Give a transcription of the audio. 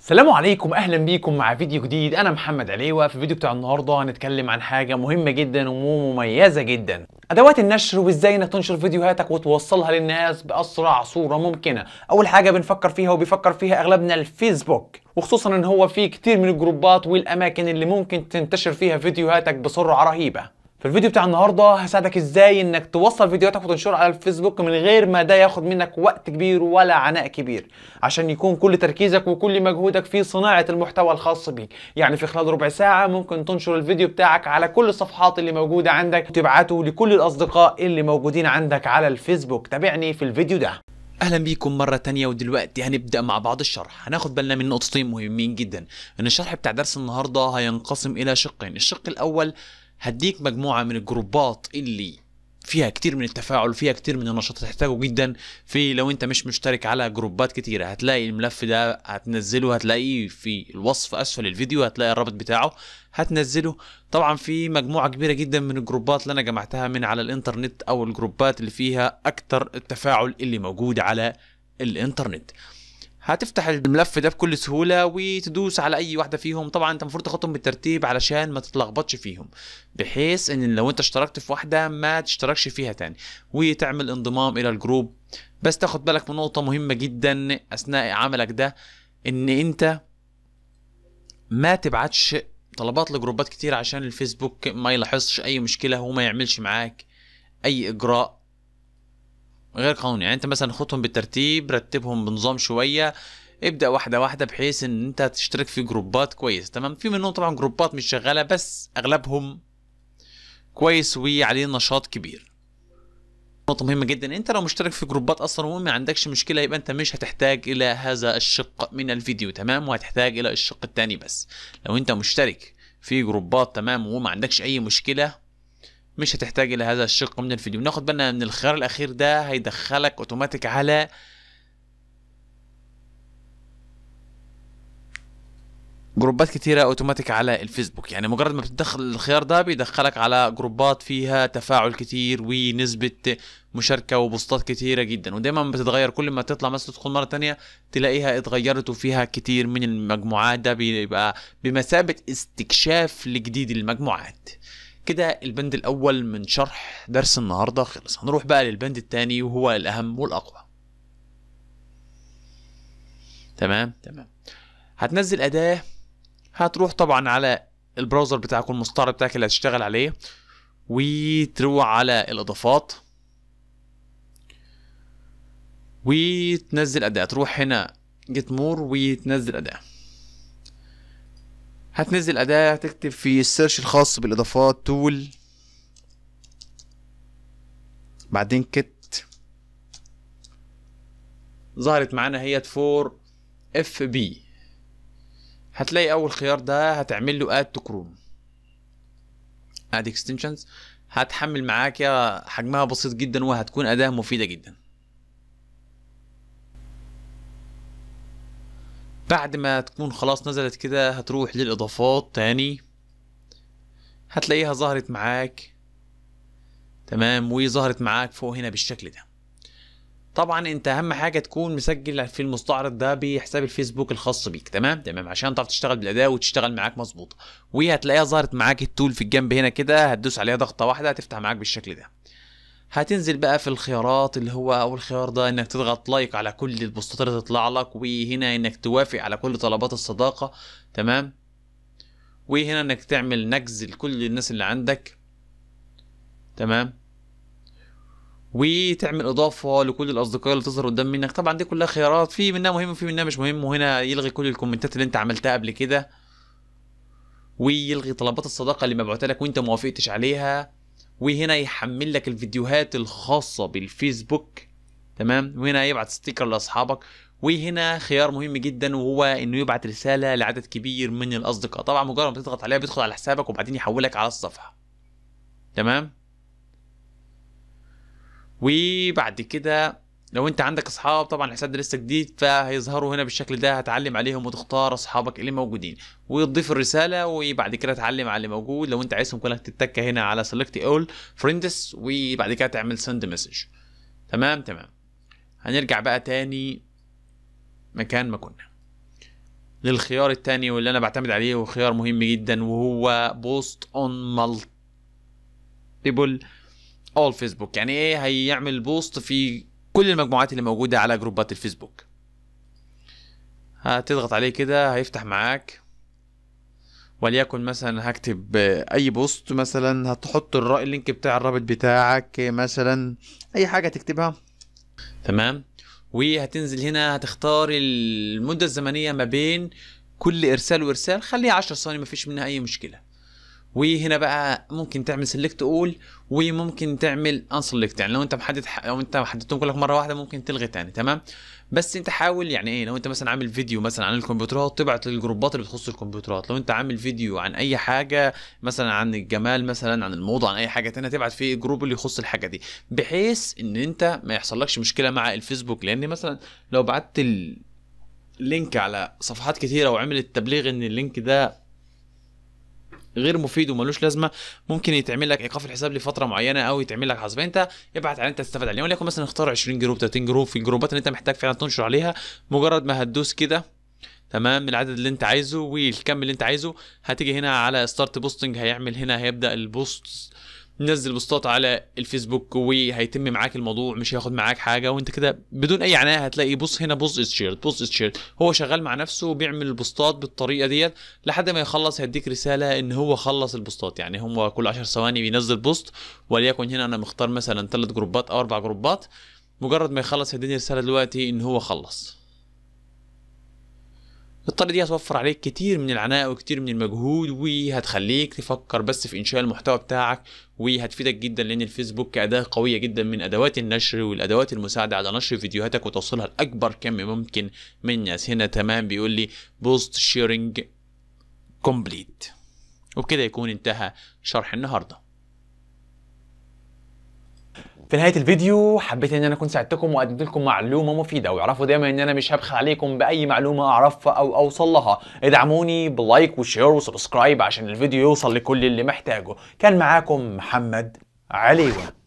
السلام عليكم اهلا بيكم مع فيديو جديد انا محمد عليوه في الفيديو بتاع النهارده هنتكلم عن حاجه مهمه جدا ومميزه جدا ادوات النشر وازاي انك تنشر فيديوهاتك وتوصلها للناس باسرع صوره ممكنه اول حاجه بنفكر فيها وبيفكر فيها اغلبنا الفيسبوك وخصوصا ان هو فيه كتير من الجروبات والاماكن اللي ممكن تنتشر فيها فيديوهاتك بسرعه رهيبه في الفيديو بتاع النهارده هساعدك ازاي انك توصل فيديوهاتك وتنشرها على الفيسبوك من غير ما ده ياخد منك وقت كبير ولا عناء كبير عشان يكون كل تركيزك وكل مجهودك في صناعه المحتوى الخاص بيك يعني في خلال ربع ساعه ممكن تنشر الفيديو بتاعك على كل الصفحات اللي موجوده عندك وتبعته لكل الاصدقاء اللي موجودين عندك على الفيسبوك تابعني في الفيديو ده اهلا بيكم مره تانية ودلوقتي هنبدا مع بعض الشرح هناخد بالنا من نقطتين مهمين جدا ان الشرح بتاع درس النهارده هينقسم الى شقين الشق الاول هديك مجموعه من الجروبات اللي فيها كتير من التفاعل وفيها كتير من النشاط هتحتاجه جدا في لو انت مش مشترك على جروبات كتيره هتلاقي الملف ده هتنزله هتلاقيه في الوصف اسفل الفيديو هتلاقي الرابط بتاعه هتنزله طبعا في مجموعه كبيره جدا من الجروبات اللي انا جمعتها من على الانترنت او الجروبات اللي فيها اكتر التفاعل اللي موجود على الانترنت هتفتح الملف ده بكل سهوله وتدوس على اي واحده فيهم طبعا انت المفروض تاخدهم بالترتيب علشان ما تتلخبطش فيهم بحيث ان لو انت اشتركت في واحده ما تشتركش فيها تاني وتعمل انضمام الى الجروب بس تاخد بالك من نقطه مهمه جدا اثناء عملك ده ان انت ما تبعتش طلبات لجروبات كتير عشان الفيسبوك ما يلاحظش اي مشكله وما يعملش معاك اي اجراء غير قانوني يعني انت مثلا خطهم بالترتيب رتبهم بنظام شويه ابدا واحده واحده بحيث ان انت تشترك في جروبات كويس تمام في منهم طبعا جروبات مش شغاله بس اغلبهم كويس وعليه نشاط كبير نقطة مهمة جدا انت لو مشترك في جروبات اصلا وما عندكش مشكلة يبقى انت مش هتحتاج الى هذا الشق من الفيديو تمام وهتحتاج الى الشق التاني بس لو انت مشترك في جروبات تمام وما عندكش اي مشكلة مش هتحتاج الى هذا الشق من الفيديو ناخد بالنا من الخيار الاخير ده هيدخلك اوتوماتيك على جروبات كتيرة اوتوماتيك على الفيسبوك يعني مجرد ما بتدخل الخيار ده بيدخلك على جروبات فيها تفاعل كتير ونسبة مشاركة وبوستات كتيرة جدا ودايما بتتغير كل ما تطلع مثلا تدخل مرة تانية تلاقيها اتغيرت وفيها كتير من المجموعات ده بيبقى بمثابة استكشاف لجديد المجموعات كده البند الأول من شرح درس النهاردة خلص هنروح بقى للبند التاني وهو الأهم والأقوى تمام تمام هتنزل أداة هتروح طبعا على البراوزر بتاعك والمستعرض بتاعك اللي هتشتغل عليه وتروح على الإضافات وتنزل أداة تروح هنا جيت مور وتنزل أداة هتنزل اداه هتكتب في السيرش الخاص بالاضافات تول بعدين كت ظهرت معانا هي فور اف بي هتلاقي اول خيار ده هتعمل له اد تو كروم اد اكستنشنز هتحمل معاك حجمها بسيط جدا وهتكون اداه مفيده جدا بعد ما تكون خلاص نزلت كده هتروح للاضافات تاني هتلاقيها ظهرت معاك تمام وظهرت معاك فوق هنا بالشكل ده طبعا انت اهم حاجه تكون مسجل في المستعرض ده بحساب الفيسبوك الخاص بيك تمام تمام عشان تعرف تشتغل بالاداة وتشتغل معاك مظبوطه وهتلاقيها ظهرت معاك التول في الجنب هنا كده هتدوس عليها ضغطه واحده هتفتح معاك بالشكل ده هتنزل بقى في الخيارات اللي هو اول خيار ده انك تضغط لايك على كل البوستات اللي تطلع لك وهنا انك توافق على كل طلبات الصداقه تمام وهنا انك تعمل نجز لكل الناس اللي عندك تمام وتعمل اضافه لكل الاصدقاء اللي تظهر قدام منك طبعا دي كلها خيارات في منها مهم وفي منها مش مهم وهنا يلغي كل الكومنتات اللي انت عملتها قبل كده ويلغي طلبات الصداقه اللي مبعوتها لك وانت موافقتش عليها وهنا يحمل لك الفيديوهات الخاصة بالفيسبوك تمام وهنا يبعت ستيكر لاصحابك وهنا خيار مهم جدا وهو انه يبعت رساله لعدد كبير من الاصدقاء طبعا مجرد ما تضغط عليها بيدخل على حسابك وبعدين يحولك على الصفحه تمام وبعد كده لو انت عندك اصحاب طبعا الحساب ده لسه جديد فهيظهروا هنا بالشكل ده هتعلم عليهم وتختار اصحابك اللي موجودين وتضيف الرساله وبعد كده تعلم على اللي موجود لو انت عايزهم كلها تتك هنا على سيلكت اول فريندز وبعد كده تعمل سند مسج تمام تمام هنرجع بقى تاني مكان ما كنا للخيار التاني واللي انا بعتمد عليه وخيار مهم جدا وهو بوست اون مالتيبل اول فيسبوك يعني ايه هيعمل بوست في كل المجموعات اللي موجوده على جروبات الفيسبوك هتضغط عليه كده هيفتح معاك وليكن مثلا هكتب اي بوست مثلا هتحط الرأي اللينك بتاع الرابط بتاعك مثلا اي حاجه تكتبها تمام وهتنزل هنا هتختار المده الزمنيه ما بين كل ارسال وارسال خليها 10 ثواني مفيش منها اي مشكله وهنا بقى ممكن تعمل سيلكت اول وممكن تعمل انسلكت يعني لو انت محدد لو انت حددتهم كلك مره واحده ممكن تلغي تاني تمام بس انت حاول يعني ايه لو انت مثلا عامل فيديو مثلا عن الكمبيوترات تبعت للجروبات اللي بتخص الكمبيوترات لو انت عامل فيديو عن اي حاجه مثلا عن الجمال مثلا عن الموضه عن اي حاجه تانية تبعت في الجروب اللي يخص الحاجه دي بحيث ان انت ما يحصلكش مشكله مع الفيسبوك لان مثلا لو بعت اللينك على صفحات كثيره وعملت تبليغ ان اللينك ده غير مفيد وملوش لازمه ممكن يتعمل لك ايقاف الحساب لفتره معينه او يتعمل لك حظ انت ابعت عن انت تستفاد عليه وليكن مثلا اختار 20 جروب 30 جروب في الجروبات اللي انت محتاج فعلا تنشر عليها مجرد ما هتدوس كده تمام العدد اللي انت عايزه والكم اللي انت عايزه هتيجي هنا على ستارت بوستنج هيعمل هنا هيبدا البوست نزل بوستات على الفيسبوك وهيتم معاك الموضوع مش هياخد معاك حاجه وانت كده بدون اي عنايه هتلاقي بص هنا بص تشيرت بص تشيرت هو شغال مع نفسه وبيعمل البوستات بالطريقه ديت لحد ما يخلص هيديك رساله ان هو خلص البوستات يعني هم كل 10 ثواني بينزل بوست وليكن هنا انا مختار مثلا ثلاث جروبات او اربع جروبات مجرد ما يخلص هيديني رساله دلوقتي ان هو خلص الطريقه دي هتوفر عليك كتير من العناء وكتير من المجهود وهتخليك تفكر بس في انشاء المحتوى بتاعك وهتفيدك جدا لان الفيسبوك كاداه قويه جدا من ادوات النشر والادوات المساعده على نشر فيديوهاتك وتوصيلها لاكبر كم ممكن من الناس هنا تمام بيقول لي بوست شيرنج كومبليت وبكده يكون انتهى شرح النهارده في نهايه الفيديو حبيت ان انا اكون ساعدتكم وقدمت لكم معلومه مفيده ويعرفوا دايما ان انا مش هبخل عليكم باي معلومه اعرفها او اوصل لها ادعموني بلايك وشير وسبسكرايب عشان الفيديو يوصل لكل اللي محتاجه كان معاكم محمد عليوه